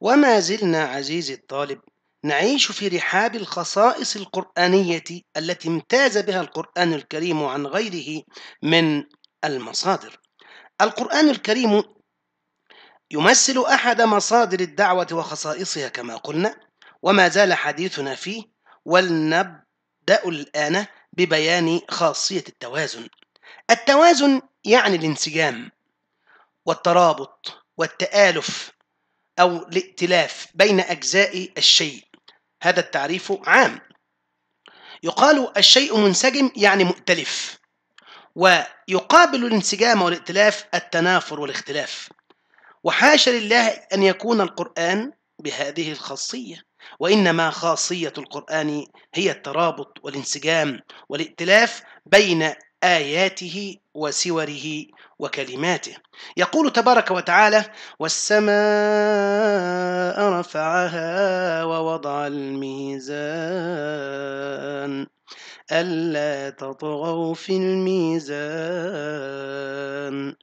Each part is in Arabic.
وما زلنا عزيزي الطالب نعيش في رحاب الخصائص القرآنية التي امتاز بها القرآن الكريم عن غيره من المصادر. القرآن الكريم يمثل أحد مصادر الدعوة وخصائصها كما قلنا، وما زال حديثنا فيه، ولنبدأ الآن ببيان خاصية التوازن. التوازن يعني الانسجام والترابط والتآلف أو الائتلاف بين أجزاء الشيء هذا التعريف عام يقال الشيء منسجم يعني مؤتلف ويقابل الانسجام والائتلاف التنافر والاختلاف وحاشا لله أن يكون القرآن بهذه الخاصية وإنما خاصية القرآن هي الترابط والانسجام والائتلاف بين آياته وسوره وكلماته يقول تبارك وتعالى والسماء رفعها ووضع الميزان ألا تطغوا في الميزان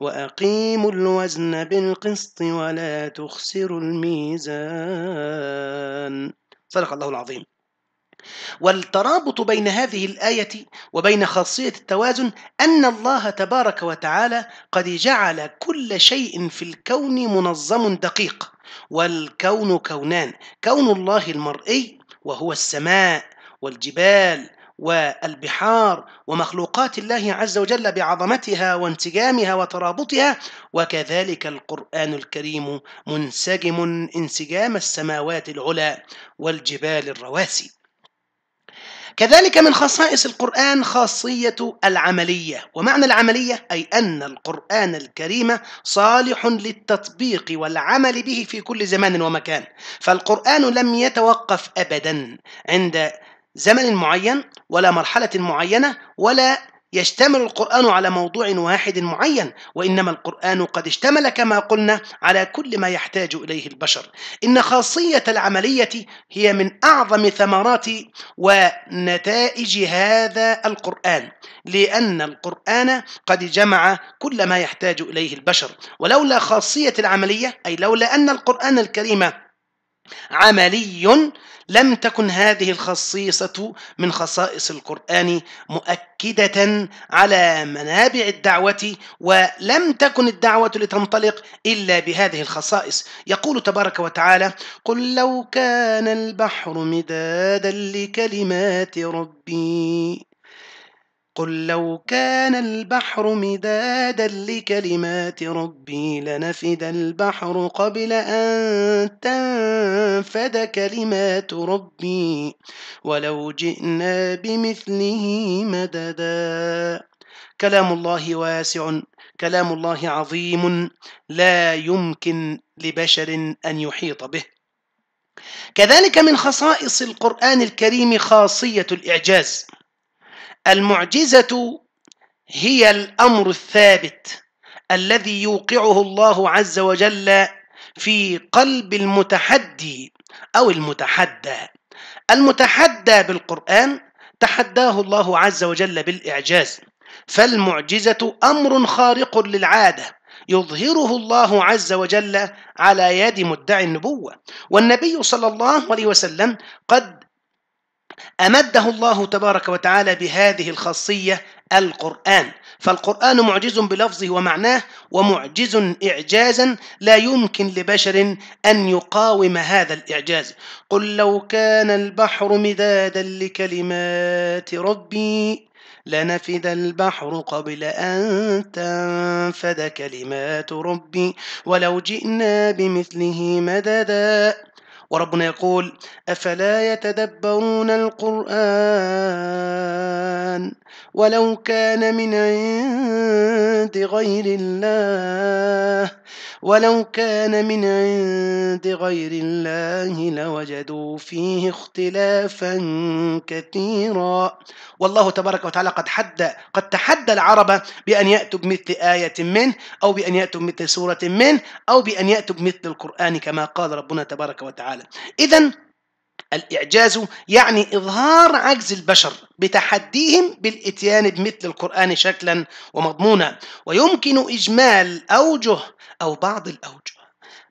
وأقيموا الوزن بالقسط ولا تخسروا الميزان صدق الله العظيم والترابط بين هذه الآية وبين خاصية التوازن أن الله تبارك وتعالى قد جعل كل شيء في الكون منظم دقيق والكون كونان كون الله المرئي وهو السماء والجبال والبحار ومخلوقات الله عز وجل بعظمتها وانسجامها وترابطها وكذلك القرآن الكريم منسجم انسجام السماوات العلى والجبال الرواسي كذلك من خصائص القرآن خاصية العملية، ومعنى العملية أي أن القرآن الكريم صالح للتطبيق والعمل به في كل زمان ومكان، فالقرآن لم يتوقف أبدا عند زمن معين ولا مرحلة معينة ولا يشتمل القرآن على موضوع واحد معين وإنما القرآن قد اشتمل كما قلنا على كل ما يحتاج إليه البشر إن خاصية العملية هي من أعظم ثمرات ونتائج هذا القرآن لأن القرآن قد جمع كل ما يحتاج إليه البشر ولولا خاصية العملية أي لولا أن القرآن الكريم عملي لم تكن هذه الخصيصة من خصائص القرآن مؤكدة على منابع الدعوة ولم تكن الدعوة لتنطلق إلا بهذه الخصائص يقول تبارك وتعالى قل لو كان البحر مدادا لكلمات ربي قل لو كان البحر مدادا لكلمات ربي لنفد البحر قبل أن تنفد كلمات ربي ولو جئنا بمثله مددا كلام الله واسع كلام الله عظيم لا يمكن لبشر أن يحيط به كذلك من خصائص القرآن الكريم خاصية الإعجاز المعجزة هي الأمر الثابت الذي يوقعه الله عز وجل في قلب المتحدي أو المتحدى المتحدى بالقرآن تحداه الله عز وجل بالإعجاز فالمعجزة أمر خارق للعادة يظهره الله عز وجل على يد مدعي النبوة والنبي صلى الله عليه وسلم قد أمده الله تبارك وتعالى بهذه الخاصية القرآن فالقرآن معجز بلفظه ومعناه ومعجز إعجازا لا يمكن لبشر أن يقاوم هذا الإعجاز قل لو كان البحر مدادا لكلمات ربي لنفد البحر قبل أن تنفد كلمات ربي ولو جئنا بمثله مددا وربنا يقول أفلا يتدبرون القرآن ولو كان من عند غير الله ولو كان من عند غير الله لوجدوا فيه اختلافا كثيرا والله تبارك وتعالى قد حد قد تحدى العرب بأن يأتوا بمثل آية منه أو بأن يأتوا بمثل سورة منه أو بأن يأتوا بمثل القرآن كما قال ربنا تبارك وتعالى إذا الإعجاز يعني إظهار عجز البشر بتحديهم بالإتيان بمثل القرآن شكلا ومضمونا ويمكن إجمال أوجه أو بعض الأوجه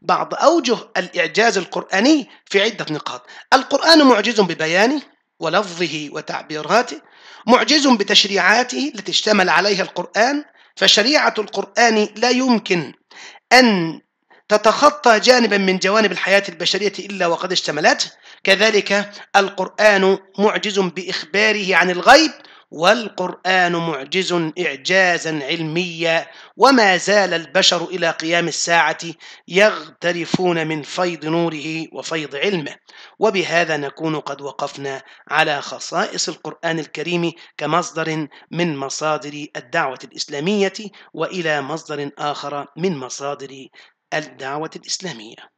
بعض أوجه الإعجاز القرآني في عدة نقاط القرآن معجز ببيانه ولفظه وتعبيراته معجز بتشريعاته التي اشتمل عليها القرآن فشريعة القرآن لا يمكن أن تتخطى جانبا من جوانب الحياة البشرية إلا وقد اشتملته كذلك القرآن معجز بإخباره عن الغيب والقرآن معجز إعجازا علميا وما زال البشر إلى قيام الساعة يغترفون من فيض نوره وفيض علمه وبهذا نكون قد وقفنا على خصائص القرآن الكريم كمصدر من مصادر الدعوة الإسلامية وإلى مصدر آخر من مصادر الدعوة الإسلامية